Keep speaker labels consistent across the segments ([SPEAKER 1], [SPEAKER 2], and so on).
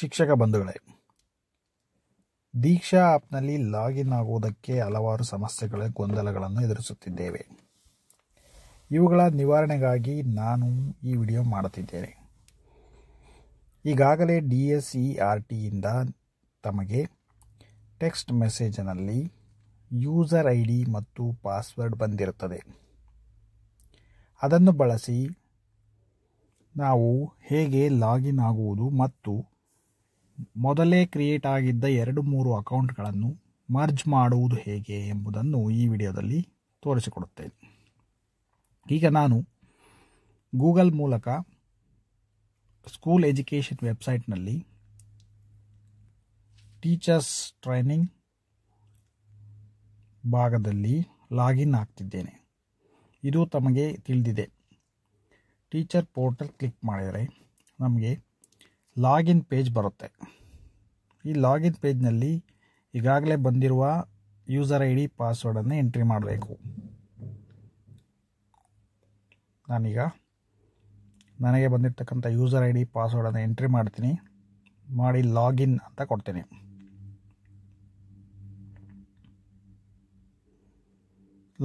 [SPEAKER 1] ಶಿಕ್ಷಕ ಬಂಧುಗಳೇ ದೀಕ್ಷಾ ಆ್ಯಪ್ನಲ್ಲಿ ಲಾಗಿನ್ ಆಗುವುದಕ್ಕೆ ಹಲವಾರು ಸಮಸ್ಯೆಗಳ ಗೊಂದಲಗಳನ್ನು ಎದುರಿಸುತ್ತಿದ್ದೇವೆ ಇವುಗಳ ನಿವಾರಣೆಗಾಗಿ ನಾನು ಈ ವಿಡಿಯೋ ಮಾಡುತ್ತಿದ್ದೇನೆ ಈಗಾಗಲೇ ಡಿ ಎಸ್ ಇ ಆರ್ ಟಿಯಿಂದ ತಮಗೆ ಟೆಕ್ಸ್ಟ್ ಮೆಸೇಜ್ನಲ್ಲಿ ಯೂಸರ್ ಐ ಡಿ ಮತ್ತು ಪಾಸ್ವರ್ಡ್ ಬಂದಿರುತ್ತದೆ ಅದನ್ನು ಬಳಸಿ ನಾವು ಹೇಗೆ ಲಾಗಿನ್ ಆಗುವುದು ಮತ್ತು ಮೊದಲೇ ಕ್ರಿಯೇಟ್ ಆಗಿದ್ದ ಎರಡು ಮೂರು ಅಕೌಂಟ್ಗಳನ್ನು ಮರ್ಜ್ ಮಾಡುವುದು ಹೇಗೆ ಎಂಬುದನ್ನು ಈ ವಿಡಿಯೋದಲ್ಲಿ ತೋರಿಸಿಕೊಡುತ್ತೇನೆ ಈಗ ನಾನು ಗೂಗಲ್ ಮೂಲಕ ಸ್ಕೂಲ್ ಎಜುಕೇಷನ್ ವೆಬ್ಸೈಟ್ನಲ್ಲಿ ಟೀಚರ್ಸ್ ಟ್ರೈನಿಂಗ್ ಭಾಗದಲ್ಲಿ ಲಾಗಿನ್ ಆಗ್ತಿದ್ದೇನೆ ಇದು ತಮಗೆ ತಿಳಿದಿದೆ ಟೀಚರ್ ಪೋರ್ಟಲ್ ಕ್ಲಿಕ್ ಮಾಡಿದರೆ ನಮಗೆ ಲಾಗಿನ್ ಪೇಜ್ ಬರುತ್ತೆ ಈ ಲಾಗಿನ್ ಪೇಜ್ನಲ್ಲಿ ಈಗಾಗಲೇ ಬಂದಿರುವ ಯೂಸರ್ ಐ ಡಿ ಪಾಸ್ವರ್ಡನ್ನು ಎಂಟ್ರಿ ಮಾಡಬೇಕು ನಾನೀಗ ನನಗೆ ಬಂದಿರತಕ್ಕಂಥ ಯೂಸರ್ ಐ ಡಿ ಪಾಸ್ವರ್ಡನ್ನು ಎಂಟ್ರಿ ಮಾಡ್ತೀನಿ ಮಾಡಿ ಲಾಗಿನ್ ಅಂತ ಕೊಡ್ತೀನಿ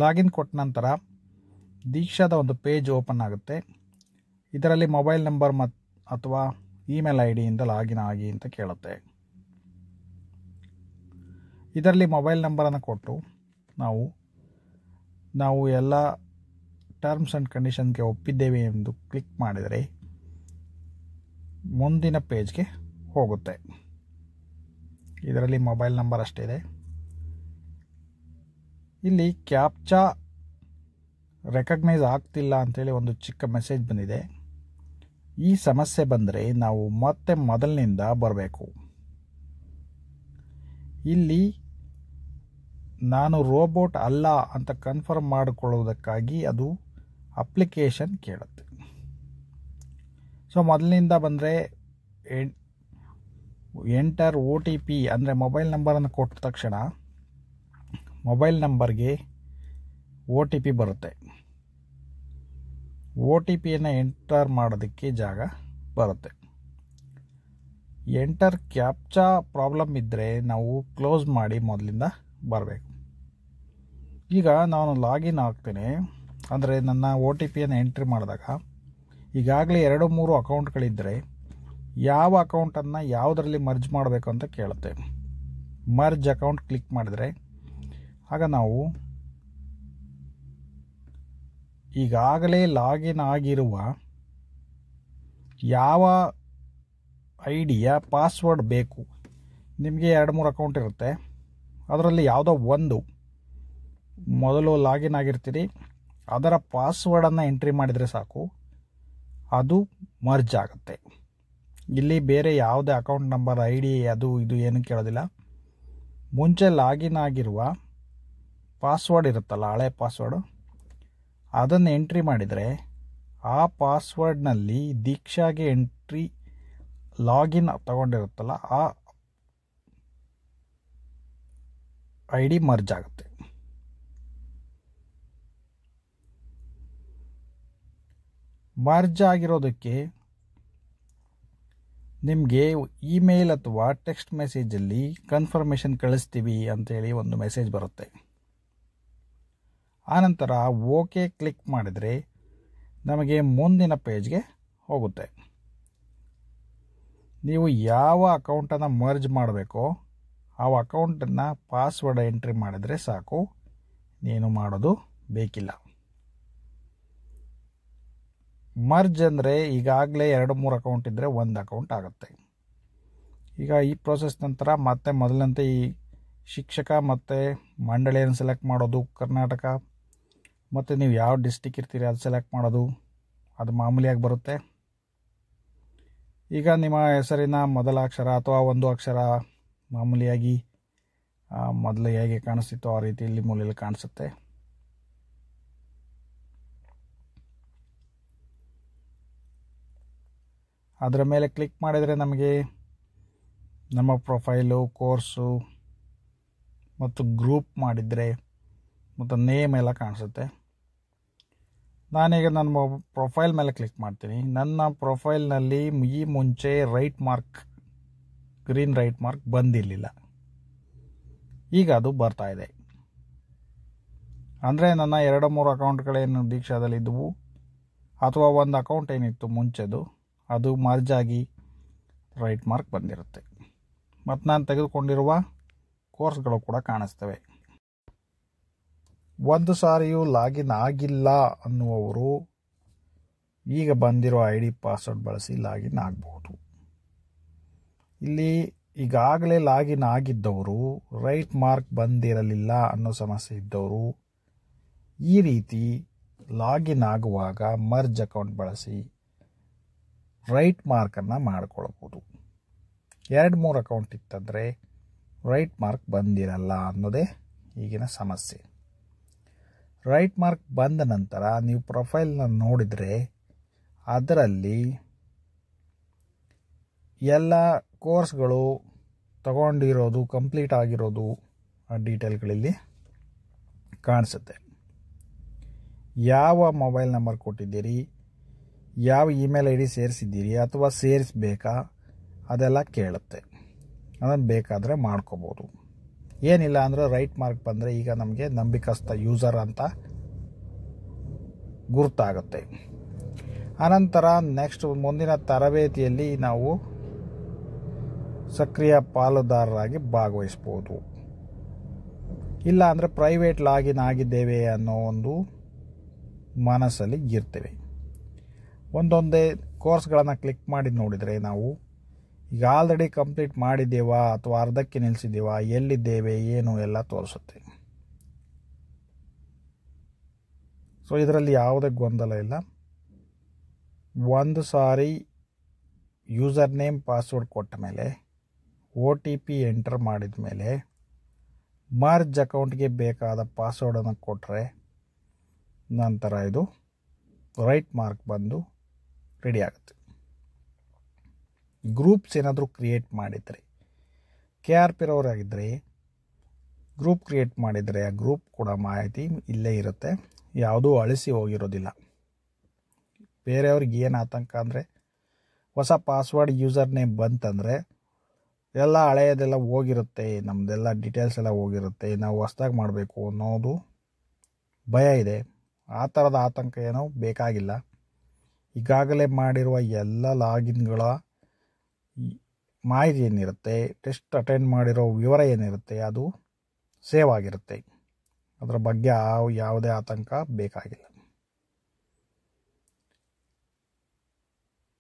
[SPEAKER 1] ಲಾಗಿನ್ ಕೊಟ್ಟ ನಂತರ ದೀಕ್ಷಾದ ಒಂದು ಪೇಜ್ ಓಪನ್ ಆಗುತ್ತೆ ಇದರಲ್ಲಿ ಮೊಬೈಲ್ ನಂಬರ್ ಮತ್ತು ಅಥವಾ ಇಮೇಲ್ ಐ ಡಿಯಿಂದ ಲಾಗಿನ್ ಆಗಿ ಅಂತ ಕೇಳುತ್ತೆ ಇದರಲ್ಲಿ ಮೊಬೈಲ್ ನಂಬರನ್ನು ಕೊಟ್ಟು ನಾವು ನಾವು ಎಲ್ಲ ಟರ್ಮ್ಸ್ ಆ್ಯಂಡ್ ಕಂಡೀಷನ್ಗೆ ಒಪ್ಪಿದ್ದೇವೆ ಎಂದು ಕ್ಲಿಕ್ ಮಾಡಿದರೆ ಮುಂದಿನ ಪೇಜ್ಗೆ ಹೋಗುತ್ತೆ ಇದರಲ್ಲಿ ಮೊಬೈಲ್ ನಂಬರ್ ಇದೆ ಇಲ್ಲಿ ಕ್ಯಾಪ್ಚಾ ರೆಕಗ್ನೈಸ್ ಆಗ್ತಿಲ್ಲ ಅಂಥೇಳಿ ಒಂದು ಚಿಕ್ಕ ಮೆಸೇಜ್ ಬಂದಿದೆ ಈ ಸಮಸ್ಯೆ ಬಂದರೆ ನಾವು ಮತ್ತೆ ಮೊದಲಿನಿಂದ ಬರಬೇಕು ಇಲ್ಲಿ ನಾನು ರೋಬೋಟ್ ಅಲ್ಲ ಅಂತ ಕನ್ಫರ್ಮ್ ಮಾಡಿಕೊಳ್ಳೋದಕ್ಕಾಗಿ ಅದು ಅಪ್ಲಿಕೇಶನ್ ಕೇಳುತ್ತೆ ಸೊ ಮೊದಲಿನಿಂದ ಬಂದರೆ ಎಂಟರ್ ಓ ಟಿ ಪಿ ಅಂದರೆ ಮೊಬೈಲ್ ನಂಬರನ್ನು ಕೊಟ್ಟ ತಕ್ಷಣ ಮೊಬೈಲ್ ನಂಬರ್ಗೆ ಒ ಟಿ ಪಿ ಬರುತ್ತೆ ಓ ಟಿ ಪಿಯನ್ನು ಎಂಟರ್ ಮಾಡೋದಕ್ಕೆ ಜಾಗ ಬರುತ್ತೆ ಎಂಟರ್ ಕ್ಯಾಪ್ಚಾ ಪ್ರಾಬ್ಲಮ್ ಇದ್ದರೆ ನಾವು ಕ್ಲೋಸ್ ಮಾಡಿ ಮೊದಲಿಂದ ಬರಬೇಕು ಈಗ ನಾನು ಲಾಗಿನ್ ಆಗ್ತೀನಿ ಅಂದರೆ ನನ್ನ ಓ ಟಿ ಪಿಯನ್ನು ಎಂಟ್ರಿ ಮಾಡಿದಾಗ ಈಗಾಗಲೇ ಎರಡು ಮೂರು ಅಕೌಂಟ್ಗಳಿದ್ದರೆ ಯಾವ ಅಕೌಂಟನ್ನು ಯಾವುದರಲ್ಲಿ ಮರ್ಜ್ ಮಾಡಬೇಕು ಅಂತ ಕೇಳುತ್ತೆ ಮರ್ಜ್ ಅಕೌಂಟ್ ಕ್ಲಿಕ್ ಮಾಡಿದರೆ ಆಗ ನಾವು ಈಗಾಗಲೇ ಲಾಗಿನ್ ಆಗಿರುವ ಯಾವ ಐಡಿಯ ಪಾಸ್ವರ್ಡ್ ಬೇಕು ನಿಮಗೆ ಎರಡು ಮೂರು ಅಕೌಂಟ್ ಇರುತ್ತೆ ಅದರಲ್ಲಿ ಯಾವುದೋ ಒಂದು ಮೊದಲು ಲಾಗಿನ್ ಆಗಿರ್ತೀರಿ ಅದರ ಪಾಸ್ವರ್ಡನ್ನು ಎಂಟ್ರಿ ಮಾಡಿದರೆ ಸಾಕು ಅದು ಮರ್ಜ್ ಆಗುತ್ತೆ ಇಲ್ಲಿ ಬೇರೆ ಯಾವುದೇ ಅಕೌಂಟ್ ನಂಬರ್ ಐ ಡಿ ಅದು ಇದು ಏನು ಕೇಳೋದಿಲ್ಲ ಮುಂಚೆ ಲಾಗಿನ್ ಆಗಿರುವ ಪಾಸ್ವರ್ಡ್ ಇರುತ್ತಲ್ಲ ಹಳೆ ಪಾಸ್ವರ್ಡು ಅದನ್ನು ಎಂಟ್ರಿ ಮಾಡಿದರೆ ಆ ಪಾಸ್ವರ್ಡ್ನಲ್ಲಿ ದೀಕ್ಷಾಗೆ ಎಂಟ್ರಿ ಲಾಗಿನ್ ತಗೊಂಡಿರುತ್ತಲ್ಲ ಆ ಐ ಡಿ ಮರ್ಜ್ ಆಗುತ್ತೆ ಮರ್ಜ್ ಆಗಿರೋದಕ್ಕೆ ನಿಮಗೆ ಇಮೇಲ್ ಅಥವಾ ಟೆಕ್ಸ್ಟ್ ಮೆಸೇಜಲ್ಲಿ ಕನ್ಫರ್ಮೇಷನ್ ಕಳಿಸ್ತೀವಿ ಅಂಥೇಳಿ ಒಂದು ಮೆಸೇಜ್ ಬರುತ್ತೆ ಆನಂತರ ಓಕೆ ಕ್ಲಿಕ್ ಮಾಡಿದರೆ ನಮಗೆ ಮುಂದಿನ ಪೇಜ್ಗೆ ಹೋಗುತ್ತೆ ನೀವು ಯಾವ ಅಕೌಂಟನ್ನು ಮರ್ಜ್ ಮಾಡಬೇಕೋ ಆ ಅಕೌಂಟನ್ನು ಪಾಸ್ವರ್ಡ್ ಎಂಟ್ರಿ ಮಾಡಿದರೆ ಸಾಕು ನೀನು ಮಾಡೋದು ಬೇಕಿಲ್ಲ ಮರ್ಜ್ ಅಂದರೆ ಈಗಾಗಲೇ ಎರಡು ಮೂರು ಅಕೌಂಟ್ ಇದ್ದರೆ ಒಂದು ಅಕೌಂಟ್ ಆಗುತ್ತೆ ಈಗ ಈ ಪ್ರೋಸೆಸ್ ನಂತರ ಮತ್ತೆ ಮೊದಲಂತೆ ಈ ಶಿಕ್ಷಕ ಮತ್ತು ಮಂಡಳಿಯನ್ನು ಸೆಲೆಕ್ಟ್ ಮಾಡೋದು ಕರ್ನಾಟಕ ಮತ್ತು ನೀವು ಯಾವ ಡಿಸ್ಟಿಕ್ ಇರ್ತೀರಿ ಅದು ಸೆಲೆಕ್ಟ್ ಮಾಡೋದು ಅದು ಮಾಮೂಲಿಯಾಗಿ ಬರುತ್ತೆ ಈಗ ನಿಮ್ಮ ಹೆಸರಿನ ಮೊದಲ ಅಕ್ಷರ ಅಥವಾ ಒಂದು ಅಕ್ಷರ ಮಾಮೂಲಿಯಾಗಿ ಮೊದಲು ಹೇಗೆ ಕಾಣಿಸ್ತಿತ್ತು ಆ ರೀತಿ ಇಲ್ಲಿ ಮೂಲೆಯಲ್ಲಿ ಕಾಣಿಸುತ್ತೆ ಅದರ ಮೇಲೆ ಕ್ಲಿಕ್ ಮಾಡಿದರೆ ನಮಗೆ ನಮ್ಮ ಪ್ರೊಫೈಲು ಕೋರ್ಸು ಮತ್ತು ಗ್ರೂಪ್ ಮಾಡಿದರೆ ಮತ್ತು ನೇಮ್ ಎಲ್ಲ ಕಾಣಿಸುತ್ತೆ ನಾನೀಗ ನನ್ನ ಪ್ರೊಫೈಲ್ ಮೇಲೆ ಕ್ಲಿಕ್ ಮಾಡ್ತೀನಿ ನನ್ನ ಪ್ರೊಫೈಲ್ನಲ್ಲಿ ಈ ಮುಂಚೆ right mark green right mark ಬಂದಿರಲಿಲ್ಲ ಈಗ ಅದು ಬರ್ತಾ ಇದೆ ಅಂದರೆ ನನ್ನ ಎರಡು ಮೂರು ಅಕೌಂಟ್ಗಳೇನು ದೀಕ್ಷಾದಲ್ಲಿದ್ದವು ಅಥವಾ ಒಂದು ಅಕೌಂಟ್ ಏನಿತ್ತು ಮುಂಚೆದು ಅದು ಮರ್ಜಾಗಿ ರೈಟ್ ಮಾರ್ಕ್ ಬಂದಿರುತ್ತೆ ಮತ್ತು ನಾನು ತೆಗೆದುಕೊಂಡಿರುವ ಕೋರ್ಸ್ಗಳು ಕೂಡ ಕಾಣಿಸ್ತವೆ ಒಂದು ಸಾರಿಯೂ ಲಾಗಿನ್ ಆಗಿಲ್ಲ ಅನ್ನುವವರು ಈಗ ಬಂದಿರೋ ಐ ಡಿ ಪಾಸ್ವರ್ಡ್ ಬಳಸಿ ಲಾಗಿನ್ ಆಗಬಹುದು ಇಲ್ಲಿ ಈಗಾಗಲೇ ಲಾಗಿನ್ ಆಗಿದ್ದವರು ರೈಟ್ ಮಾರ್ಕ್ ಬಂದಿರಲಿಲ್ಲ ಅನ್ನೋ ಸಮಸ್ಯೆ ಇದ್ದವರು ಈ ರೀತಿ ಲಾಗಿನ್ ಆಗುವಾಗ ಮರ್ಜ್ ಅಕೌಂಟ್ ಬಳಸಿ ರೈಟ್ ಮಾರ್ಕನ್ನು ಮಾಡಿಕೊಳ್ಬೋದು ಎರಡು ಮೂರು ಅಕೌಂಟ್ ಇತ್ತಂದರೆ ರೈಟ್ ಮಾರ್ಕ್ ಬಂದಿರಲ್ಲ ಅನ್ನೋದೇ ಈಗಿನ ಸಮಸ್ಯೆ ರೈಟ್ ಮಾರ್ಕ್ ಬಂದ ನಂತರ ನೀವು ಪ್ರೊಫೈಲ್ನ ನೋಡಿದರೆ ಅದರಲ್ಲಿ ಎಲ್ಲ ಕೋರ್ಸ್ಗಳು ತಗೊಂಡಿರೋದು ಕಂಪ್ಲೀಟ್ ಆಗಿರೋದು ಆ ಡೀಟೇಲ್ಗಳಲ್ಲಿ ಕಾಣಿಸುತ್ತೆ ಯಾವ ಮೊಬೈಲ್ ನಂಬರ್ ಕೊಟ್ಟಿದ್ದೀರಿ ಯಾವ ಇಮೇಲ್ ಐ ಡಿ ಸೇರಿಸಿದ್ದೀರಿ ಅಥವಾ ಸೇರಿಸಬೇಕಾ ಅದೆಲ್ಲ ಕೇಳುತ್ತೆ ಅದನ್ನು ಬೇಕಾದರೆ ಮಾಡ್ಕೋಬೋದು ಏನಿಲ್ಲ ಅಂದರೆ ರೈಟ್ ಮಾರ್ಕ್ ಬಂದರೆ ಈಗ ನಮಗೆ ನಂಬಿಕಸ್ಥ ಯೂಸರ್ ಅಂತ ಗುರುತಾಗುತ್ತೆ ಅನಂತರ ನೆಕ್ಸ್ಟ್ ಮುಂದಿನ ತರಬೇತಿಯಲ್ಲಿ ನಾವು ಸಕ್ರಿಯ ಪಾಲುದಾರರಾಗಿ ಭಾಗವಹಿಸ್ಬೋದು ಇಲ್ಲ ಅಂದರೆ ಪ್ರೈವೇಟ್ ಲಾಗಿನ್ ಆಗಿದ್ದೇವೆ ಅನ್ನೋ ಒಂದು ಮನಸ್ಸಲ್ಲಿ ಇರ್ತೇವೆ ಒಂದೊಂದೇ ಕೋರ್ಸ್ಗಳನ್ನು ಕ್ಲಿಕ್ ಮಾಡಿ ನೋಡಿದರೆ ನಾವು ಈಗ ಆಲ್ರೆಡಿ ಕಂಪ್ಲೀಟ್ ಮಾಡಿದ್ದೇವಾ ಅಥವಾ ಅರ್ಧಕ್ಕೆ ನಿಲ್ಲಿಸಿದ್ದೇವಾ ಎಲ್ಲಿದ್ದೇವೆ ಏನು ಎಲ್ಲ ತೋರಿಸುತ್ತೆ ಸೊ ಇದರಲ್ಲಿ ಯಾವುದೇ ಗೊಂದಲ ಇಲ್ಲ ಒಂದು ಸಾರಿ ಯೂಸರ್ ನೇಮ್ ಪಾಸ್ವರ್ಡ್ ಕೊಟ್ಟ ಮೇಲೆ ಓ ಟಿ ಪಿ ಎಂಟರ್ ಮಾಡಿದ ಮೇಲೆ ಮಾರ್ಜ್ ಅಕೌಂಟ್ಗೆ ಬೇಕಾದ ಪಾಸ್ವರ್ಡನ್ನು ಕೊಟ್ಟರೆ ನಂತರ ಇದು ರೈಟ್ ಮಾರ್ಕ್ ಬಂದು ರೆಡಿ ಆಗುತ್ತೆ ಗ್ರೂಪ್ಸ್ ಏನಾದರೂ ಕ್ರಿಯೇಟ್ ಮಾಡಿದರೆ ಕೆ ಆರ್ ಆಗಿದ್ದರೆ ಗ್ರೂಪ್ ಕ್ರಿಯೇಟ್ ಮಾಡಿದರೆ ಆ ಗ್ರೂಪ್ ಕೂಡ ಮಾಹಿತಿ ಇಲ್ಲೇ ಇರುತ್ತೆ ಯಾವುದೂ ಅಳಿಸಿ ಹೋಗಿರೋದಿಲ್ಲ ಬೇರೆಯವ್ರಿಗೆ ಏನು ಆತಂಕ ಅಂದರೆ ಹೊಸ ಪಾಸ್ವರ್ಡ್ ಯೂಸರ್ ನೇಮ್ ಬಂತಂದರೆ ಎಲ್ಲ ಹಳೆಯದೆಲ್ಲ ಹೋಗಿರುತ್ತೆ ನಮ್ಮದೆಲ್ಲ ಡೀಟೇಲ್ಸ್ ಎಲ್ಲ ಹೋಗಿರುತ್ತೆ ನಾವು ಹೊಸ್ದಾಗಿ ಮಾಡಬೇಕು ಅನ್ನೋದು ಭಯ ಇದೆ ಆ ಥರದ ಆತಂಕ ಏನೋ ಬೇಕಾಗಿಲ್ಲ ಈಗಾಗಲೇ ಮಾಡಿರುವ ಎಲ್ಲ ಲಾಗಿನ್ಗಳ ಮಾಹಿತಿ ಏನಿರುತ್ತೆ ಟೆಸ್ಟ್ ಅಟೆಂಡ್ ಮಾಡಿರೋ ವಿವರ ಏನಿರುತ್ತೆ ಅದು ಸೇವ್ ಆಗಿರುತ್ತೆ ಅದರ ಬಗ್ಗೆ ಯಾವುದೇ ಆತಂಕ ಬೇಕಾಗಿಲ್ಲ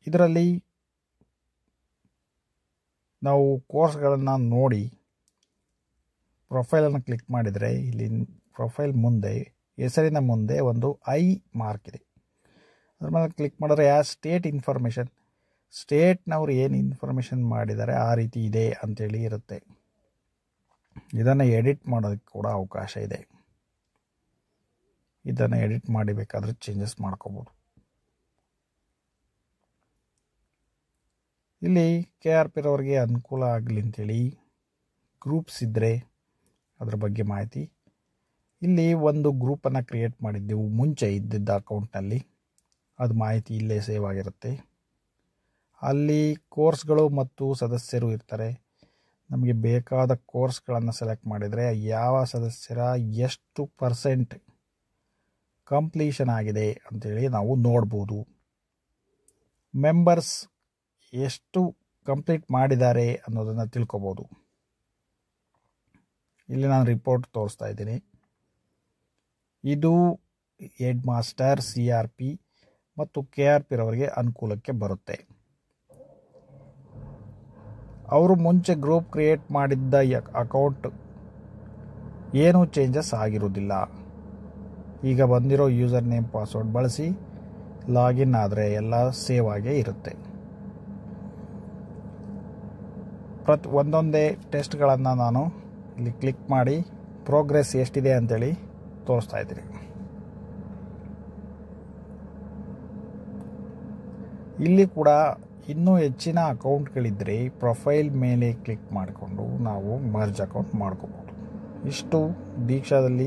[SPEAKER 1] ಇದರಲ್ಲಿ ನಾವು ಕೋರ್ಸ್ಗಳನ್ನು ನೋಡಿ ಪ್ರೊಫೈಲನ್ನು ಕ್ಲಿಕ್ ಮಾಡಿದರೆ ಇಲ್ಲಿ ಪ್ರೊಫೈಲ್ ಮುಂದೆ ಹೆಸರಿನ ಮುಂದೆ ಒಂದು ಐ ಮಾರ್ಕ್ ಇದೆ ಅದ್ರ ಮೇಲೆ ಕ್ಲಿಕ್ ಮಾಡಿದ್ರೆ ಆ ಸ್ಟೇಟ್ ಇನ್ಫಾರ್ಮೇಷನ್ ಸ್ಟೇಟ್ನವ್ರು ಏನು ಇನ್ಫಾರ್ಮೇಷನ್ ಮಾಡಿದ್ದಾರೆ ಆ ರೀತಿ ಇದೆ ಅಂಥೇಳಿ ಇರುತ್ತೆ ಇದನ್ನು ಎಡಿಟ್ ಮಾಡೋದಕ್ಕೆ ಕೂಡ ಅವಕಾಶ ಇದೆ ಇದನ್ನು ಎಡಿಟ್ ಮಾಡಿಬೇಕಾದ್ರೆ ಚೇಂಜಸ್ ಮಾಡ್ಕೋಬೋದು ಇಲ್ಲಿ ಕೆ ಆರ್ ಪಿರವ್ರಿಗೆ ಅನುಕೂಲ ಆಗಲಿ ಅಂಥೇಳಿ ಗ್ರೂಪ್ಸ್ ಇದ್ದರೆ ಅದರ ಬಗ್ಗೆ ಮಾಹಿತಿ ಇಲ್ಲಿ ಒಂದು ಗ್ರೂಪನ್ನು ಕ್ರಿಯೇಟ್ ಮಾಡಿದ್ದೆವು ಮುಂಚೆ ಇದ್ದಿದ್ದ ಅಕೌಂಟ್ನಲ್ಲಿ ಅದು ಮಾಹಿತಿ ಇಲ್ಲೇ ಸೇವ್ ಆಗಿರುತ್ತೆ ಅಲ್ಲಿ ಕೋರ್ಸ್ಗಳು ಮತ್ತು ಸದಸ್ಯರು ಇರ್ತಾರೆ ನಮಗೆ ಬೇಕಾದ ಕೋರ್ಸ್ಗಳನ್ನು ಸೆಲೆಕ್ಟ್ ಮಾಡಿದರೆ ಯಾವ ಸದಸ್ಯರ ಎಷ್ಟು ಪರ್ಸೆಂಟ್ ಕಂಪ್ಲೀಷನ್ ಆಗಿದೆ ಅಂತೇಳಿ ನಾವು ನೋಡ್ಬೋದು ಮೆಂಬರ್ಸ್ ಎಷ್ಟು ಕಂಪ್ಲೀಟ್ ಮಾಡಿದ್ದಾರೆ ಅನ್ನೋದನ್ನು ತಿಳ್ಕೊಬೋದು ಇಲ್ಲಿ ನಾನು ರಿಪೋರ್ಟ್ ತೋರಿಸ್ತಾ ಇದ್ದೀನಿ ಇದು head master C R P ಮತ್ತು ಕೆ ಆರ್ ರವರಿಗೆ ಅನುಕೂಲಕ್ಕೆ ಬರುತ್ತೆ ಅವರು ಮುಂಚೆ ಗ್ರೂಪ್ ಕ್ರಿಯೇಟ್ ಮಾಡಿದ್ದ ಅಕೌಂಟ್ ಏನೂ ಚೇಂಜಸ್ ಆಗಿರುವುದಿಲ್ಲ ಈಗ ಬಂದಿರೋ ಯೂಸರ್ ನೇಮ್ ಪಾಸ್ವರ್ಡ್ ಬಳಸಿ ಲಾಗಿನ್ ಆದರೆ ಎಲ್ಲ ಸೇವ್ ಆಗೇ ಇರುತ್ತೆ ಪ್ರತಿ ಒಂದೊಂದೇ ಟೆಸ್ಟ್ಗಳನ್ನು ನಾನು ಇಲ್ಲಿ ಕ್ಲಿಕ್ ಮಾಡಿ ಪ್ರೋಗ್ರೆಸ್ ಎಷ್ಟಿದೆ ಅಂತೇಳಿ ತೋರಿಸ್ತಾ ಇದ್ದೀನಿ ಇಲ್ಲಿ ಕೂಡ ಇನ್ನೂ ಹೆಚ್ಚಿನ ಅಕೌಂಟ್ಗಳಿದ್ದರೆ ಪ್ರೊಫೈಲ್ ಮೇಲೆ ಕ್ಲಿಕ್ ಮಾಡಿಕೊಂಡು ನಾವು ಮರ್ಜ್ ಅಕೌಂಟ್ ಮಾಡ್ಕೋಬೋದು ಇಷ್ಟು ದೀಕ್ಷಾದಲ್ಲಿ